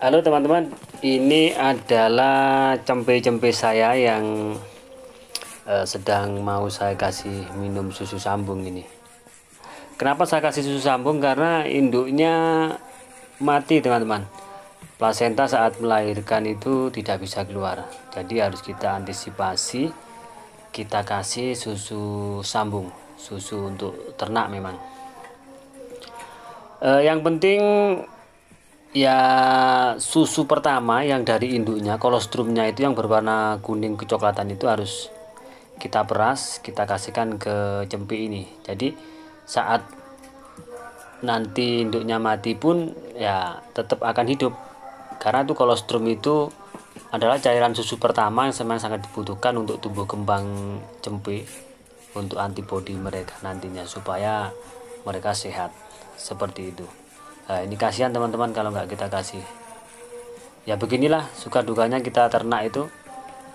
Halo teman-teman, ini adalah cempe-cempe saya yang eh, sedang mau saya kasih minum susu sambung ini. Kenapa saya kasih susu sambung? Karena induknya mati teman-teman. Plasenta saat melahirkan itu tidak bisa keluar. Jadi harus kita antisipasi, kita kasih susu sambung, susu untuk ternak memang. Uh, yang penting ya susu pertama yang dari induknya kolostrumnya itu yang berwarna kuning kecoklatan itu harus kita peras kita kasihkan ke cempi ini jadi saat nanti induknya mati pun ya tetap akan hidup karena itu kolostrum itu adalah cairan susu pertama yang memang sangat dibutuhkan untuk tumbuh kembang cempe untuk antibodi mereka nantinya supaya mereka sehat seperti itu nah, ini kasihan teman-teman kalau nggak kita kasih ya beginilah suka dukanya kita ternak itu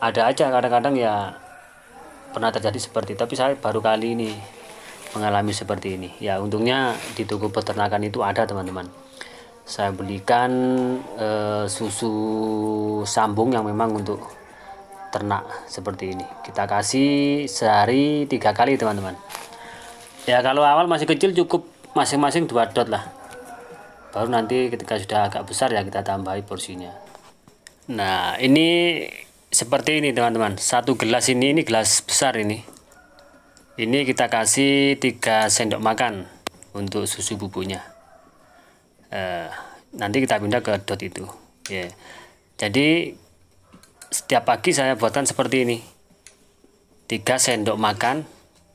ada aja kadang-kadang ya pernah terjadi seperti tapi saya baru kali ini mengalami seperti ini ya untungnya di toko peternakan itu ada teman-teman saya belikan e, susu sambung yang memang untuk ternak seperti ini kita kasih sehari tiga kali teman-teman ya kalau awal masih kecil cukup masing-masing dua dot lah baru nanti ketika sudah agak besar ya kita tambahi porsinya nah ini seperti ini teman-teman satu gelas ini ini gelas besar ini ini kita kasih tiga sendok makan untuk susu bubuknya eh, nanti kita pindah ke dot itu ya yeah. jadi setiap pagi saya buatkan seperti ini Tiga sendok makan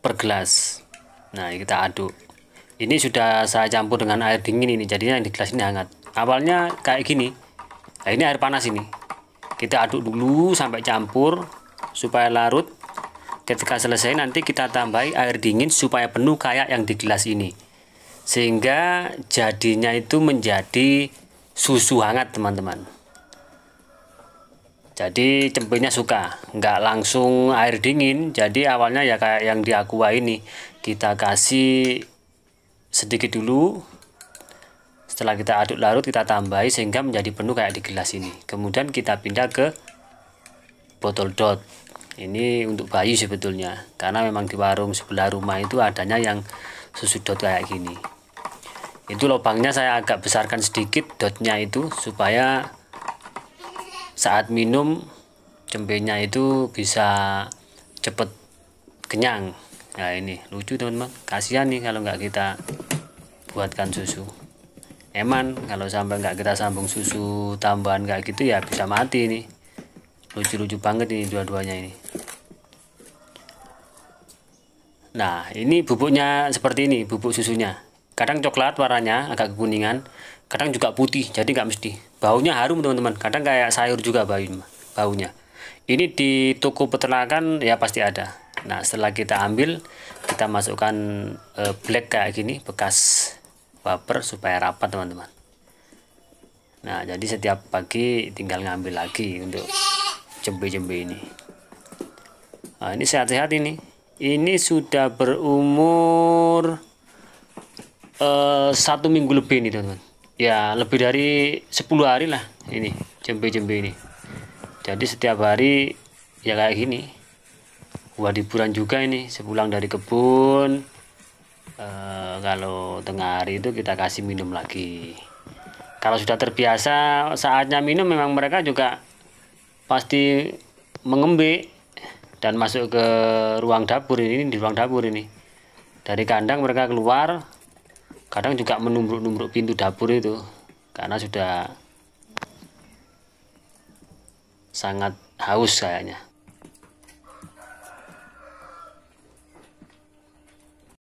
per gelas nah kita aduk ini sudah saya campur dengan air dingin ini jadinya yang di gelas ini hangat awalnya kayak gini nah, ini air panas ini kita aduk dulu sampai campur supaya larut ketika selesai nanti kita tambah air dingin supaya penuh kayak yang di gelas ini sehingga jadinya itu menjadi susu hangat teman-teman jadi cempenya suka nggak langsung air dingin jadi awalnya ya kayak yang di aqua ini kita kasih sedikit dulu setelah kita aduk larut kita tambahi sehingga menjadi penuh kayak di gelas ini kemudian kita pindah ke botol dot ini untuk bayi sebetulnya karena memang di warung sebelah rumah itu adanya yang susu dot kayak gini itu lubangnya saya agak besarkan sedikit dotnya itu supaya saat minum cembenya itu bisa cepet kenyang nah ini lucu teman-teman kasihan nih kalau nggak kita buatkan susu eman kalau sampai nggak kita sambung susu tambahan kayak gitu ya bisa mati nih lucu-lucu banget ini dua-duanya ini nah ini bubuknya seperti ini bubuk susunya kadang coklat warnanya agak kekuningan kadang juga putih jadi nggak mesti baunya harum teman-teman kadang kayak sayur juga baunya baunya ini di toko peternakan ya pasti ada Nah, setelah kita ambil, kita masukkan e, black kayak gini, bekas wafer supaya rapat, teman-teman. Nah, jadi setiap pagi tinggal ngambil lagi untuk jembe-jembe ini. Nah, ini sehat-sehat ini. Ini sudah berumur eh, satu minggu lebih nih, teman-teman. Ya, lebih dari 10 hari lah ini jembe-jembe ini. Jadi setiap hari ya kayak gini buat hiburan juga ini sepulang dari kebun e, kalau tengah hari itu kita kasih minum lagi kalau sudah terbiasa saatnya minum memang mereka juga pasti mengembik dan masuk ke ruang dapur ini di ruang dapur ini dari kandang mereka keluar kadang juga menumbruk-numbruk pintu dapur itu karena sudah sangat haus kayaknya